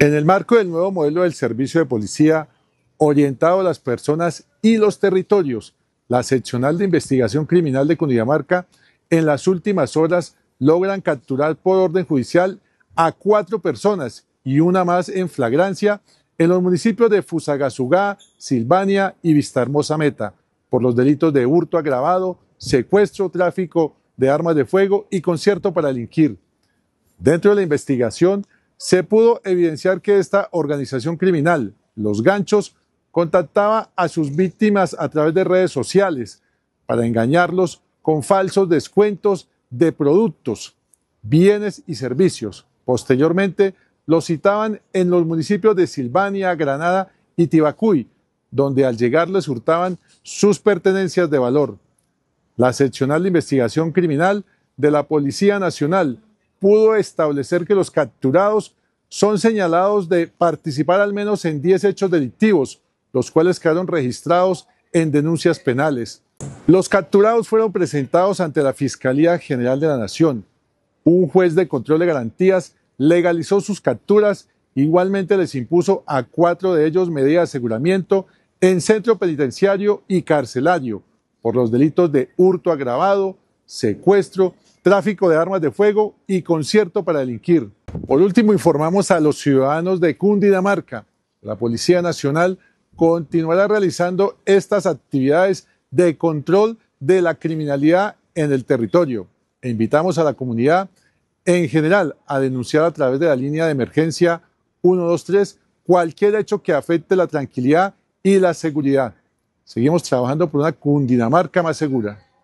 En el marco del nuevo modelo del servicio de policía, orientado a las personas y los territorios, la seccional de investigación criminal de Cundinamarca, en las últimas horas logran capturar por orden judicial a cuatro personas y una más en flagrancia en los municipios de Fusagasugá, Silvania y Vistarmosa Meta por los delitos de hurto agravado, secuestro, tráfico de armas de fuego y concierto para delinquir. Dentro de la investigación se pudo evidenciar que esta organización criminal, Los Ganchos, contactaba a sus víctimas a través de redes sociales para engañarlos con falsos descuentos de productos, bienes y servicios. Posteriormente, los citaban en los municipios de Silvania, Granada y Tibacuy, donde al llegar les hurtaban sus pertenencias de valor. La seccional de investigación criminal de la Policía Nacional pudo establecer que los capturados son señalados de participar al menos en 10 hechos delictivos, los cuales quedaron registrados en denuncias penales. Los capturados fueron presentados ante la Fiscalía General de la Nación. Un juez de control de garantías legalizó sus capturas, igualmente les impuso a cuatro de ellos medidas de aseguramiento en centro penitenciario y carcelario por los delitos de hurto agravado, secuestro, tráfico de armas de fuego y concierto para delinquir. Por último, informamos a los ciudadanos de Cundinamarca. La Policía Nacional continuará realizando estas actividades de control de la criminalidad en el territorio. E invitamos a la comunidad en general a denunciar a través de la línea de emergencia 123 cualquier hecho que afecte la tranquilidad y la seguridad. Seguimos trabajando por una Cundinamarca más segura.